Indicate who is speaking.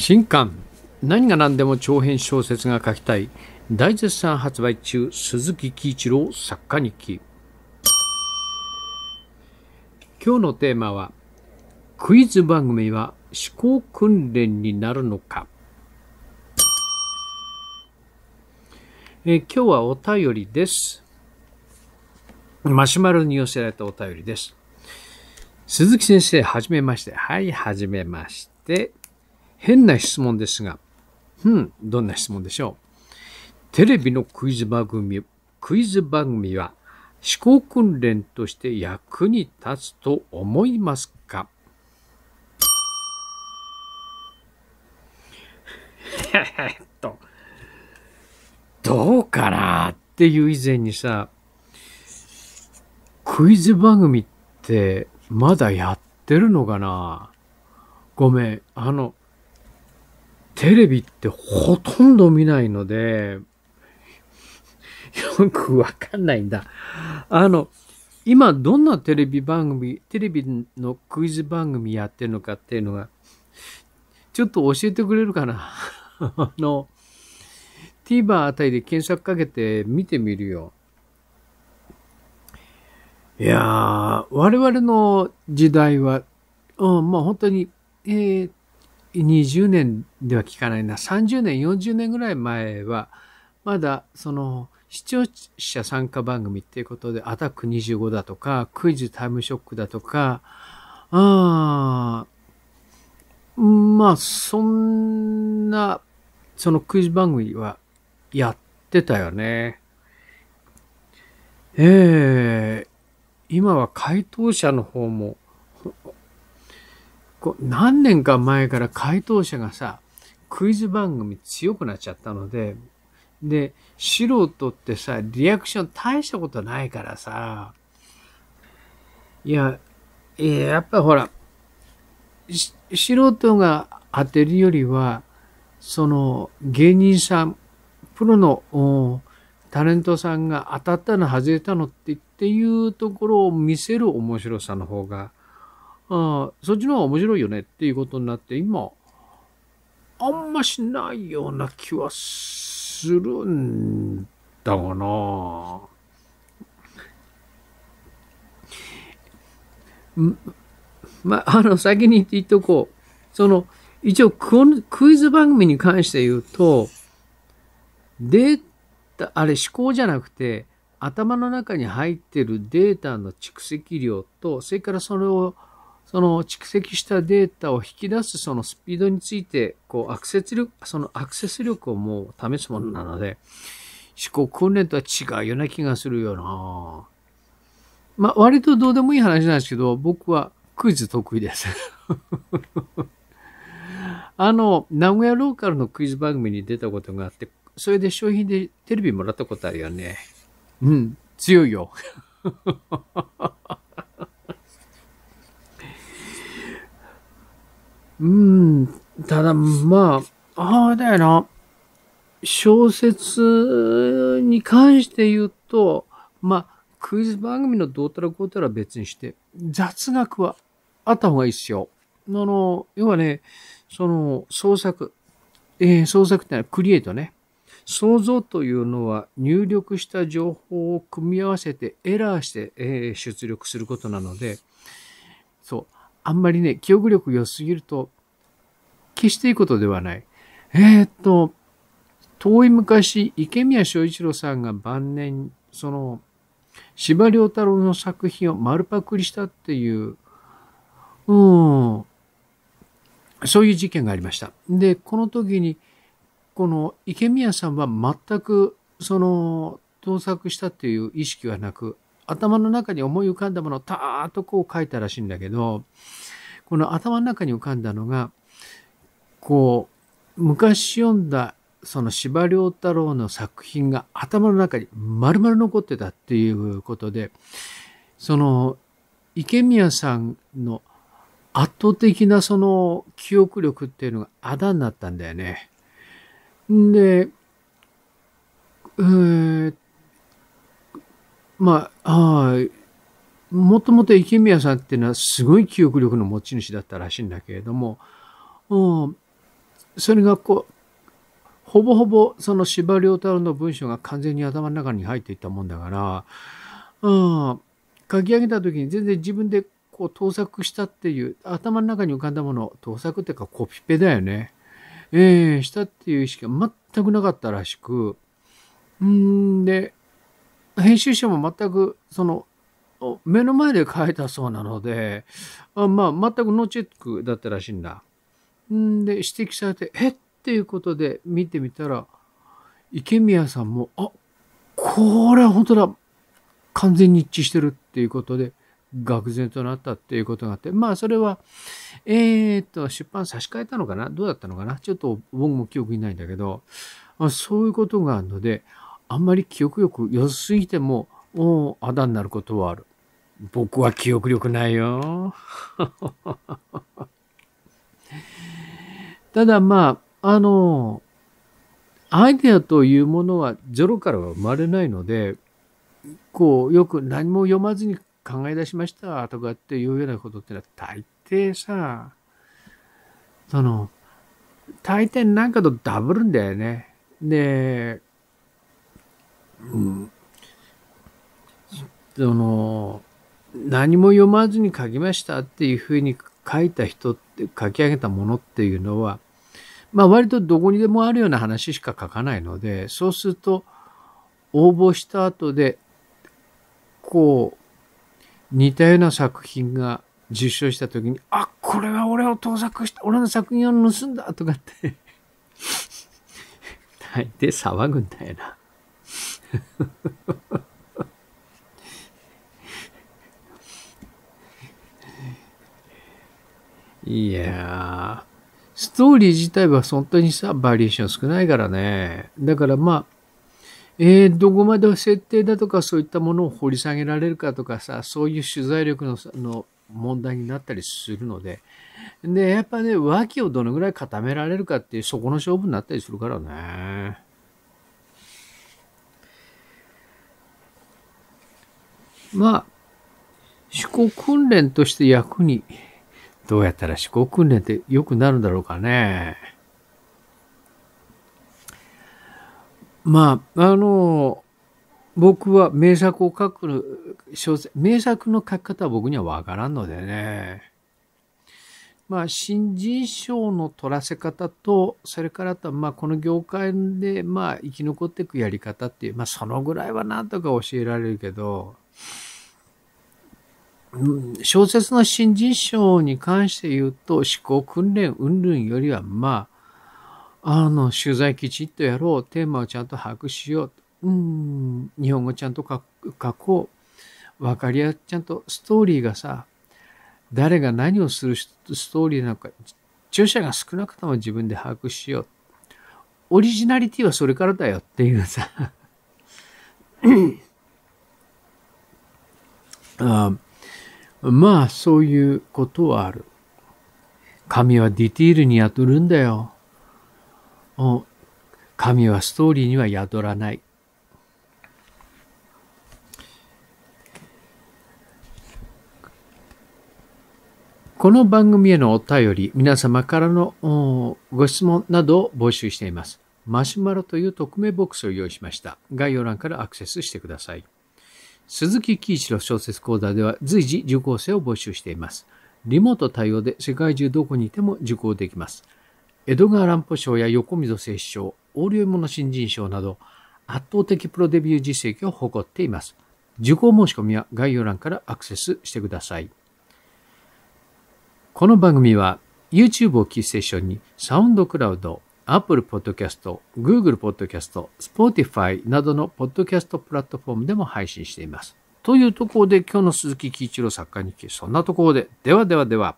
Speaker 1: 新刊何が何でも長編小説が書きたい大絶賛発売中鈴木喜一郎作家日記今日のテーマはクイズ番組は思考訓練になるのかえ今日はお便りですマシュマロに寄せられたお便りです鈴木先生はじめましてはいはじめまして変な質問ですが、うん、どんな質問でしょう。テレビのクイズ番組、クイズ番組は思考訓練として役に立つと思いますかえっと、どうかなっていう以前にさ、クイズ番組ってまだやってるのかなごめん、あの、テレビってほとんど見ないので、よくわかんないんだ。あの、今どんなテレビ番組、テレビのクイズ番組やってるのかっていうのが、ちょっと教えてくれるかな。あの、TVer あたりで検索かけて見てみるよ。いやー、我々の時代は、うん、まあ本当に、えー、20年では聞かないな、30年、40年ぐらい前は、まだその視聴者参加番組っていうことで、アタック25だとか、クイズタイムショックだとか、ああ、まあ、そんな、そのクイズ番組はやってたよね。ええー、今は回答者の方もこう何年か前から回答者がさ、クイズ番組強くなっちゃったので、で、素人ってさ、リアクション大したことないからさ、いや、えやっぱほら、素人が当てるよりは、その芸人さん、プロのタレントさんが当たったの外れたのってっていうところを見せる面白さの方があそっちの方が面白いよねっていうことになって、今、あんましないような気はするんだがなま、あの、先に言っとこう。その、一応クイズ番組に関して言うと、データ、あれ思考じゃなくて、頭の中に入ってるデータの蓄積量と、それからそれをその蓄積したデータを引き出すそのスピードについて、こう、アクセス力、そのアクセス力をもう試すものなので、思考訓練とは違うような気がするよなまあ、割とどうでもいい話なんですけど、僕はクイズ得意です あの、名古屋ローカルのクイズ番組に出たことがあって、それで商品でテレビもらったことあるよね。うん、強いよ。うん、ただ、まあ、ああだよな。小説に関して言うと、まあ、クイズ番組のどうたらこうたら別にして、雑学はあった方がいいっすよ。あの、要はね、その、創作。えー、創作ってのはクリエイトね。想像というのは入力した情報を組み合わせてエラーして、えー、出力することなので、そう。あんまりね、記憶力良すぎると、決していいことではない。えー、っと、遠い昔、池宮正一郎さんが晩年、その、司馬遼太郎の作品を丸パクリしたっていう、うん、そういう事件がありました。で、この時に、この池宮さんは全く、その、盗作したっていう意識はなく、頭の中に思い浮かんだものをたーっとこう書いたらしいんだけど、この頭の中に浮かんだのが、こう、昔読んだその司馬遼太郎の作品が頭の中に丸々残ってたっていうことで、その池宮さんの圧倒的なその記憶力っていうのがあだになったんだよね。んで、えー、っまあ、はい。もともと池宮さんっていうのはすごい記憶力の持ち主だったらしいんだけれども、うん、それがこう、ほぼほぼその司馬遼太郎の文章が完全に頭の中に入っていったもんだから、うん、書き上げた時に全然自分でこう盗作したっていう、頭の中に浮かんだもの、盗作っていうかコピペだよね。ええー、したっていう意識が全くなかったらしく、うんで、編集者も全くその目の前で書いたそうなので、あまあ、全くノーチェックだったらしいんだ。んで、指摘されて、えっていうことで見てみたら、池宮さんも、あ、これは本当だ。完全に一致してるっていうことで、愕然となったっていうことがあって、まあ、それは、えー、っと、出版差し替えたのかなどうだったのかなちょっと僕も記憶にないんだけど、そういうことがあるので、あんまり記憶力良すぎても、おあだになることはある。僕は記憶力ないよ。ただまあ、あの、アイデアというものはゼロからは生まれないので、こう、よく何も読まずに考え出しましたとかっていうようなことってのは大抵さ、その、大抵なんかとダブるんだよね。で、うん、その何も読まずに書きましたっていうふうに書いた人って書き上げたものっていうのは、まあ割とどこにでもあるような話しか書かないので、そうすると応募した後で、こう、似たような作品が受賞した時に、あ、これは俺を盗作した、俺の作品を盗んだとかって 大抵騒ぐんだよな。いやー、ストーリー自体は本当にさ、バリエーション少ないからね。だからまあ、えー、どこまで設定だとかそういったものを掘り下げられるかとかさ、そういう取材力のの問題になったりするので、で、やっぱね、脇をどのぐらい固められるかっていう、そこの勝負になったりするからね。まあ、思考訓練として役に、どうやったら思考訓練って良くなるんだろうかね。まあ、あの、僕は名作を書く小説、名作の書き方は僕にはわからんのでね。まあ、新人賞の取らせ方と、それからと、まあ、この業界で、まあ、生き残っていくやり方っていう、まあ、そのぐらいはなんとか教えられるけど、小説の新人賞に関して言うと、思考訓練云々よりは、まあ、あの、取材きちっとやろう、テーマをちゃんと把握しよう、うん、日本語ちゃんと書こう、分かりやちゃんとストーリーがさ、誰が何をするストーリーなのか、著者が少なくとも自分で把握しよう。オリジナリティはそれからだよっていうさ。あまあ、そういうことはある。神はディティールに宿るんだよ。神はストーリーには宿らない。この番組へのお便り、皆様からのご質問などを募集しています。マシュマロという匿名ボックスを用意しました。概要欄からアクセスしてください。鈴木喜一郎小説講座では随時受講生を募集しています。リモート対応で世界中どこにいても受講できます。江戸川乱歩賞や横溝正史賞、横領物新人賞など圧倒的プロデビュー実績を誇っています。受講申し込みは概要欄からアクセスしてください。この番組は YouTube をキーステーションにサウンドクラウド、Apple Podcast、Google Podcast、Spotify などのポッドキャストプラットフォームでも配信しています。というところで今日の鈴木喜一郎作家日記、そんなところで。ではではでは。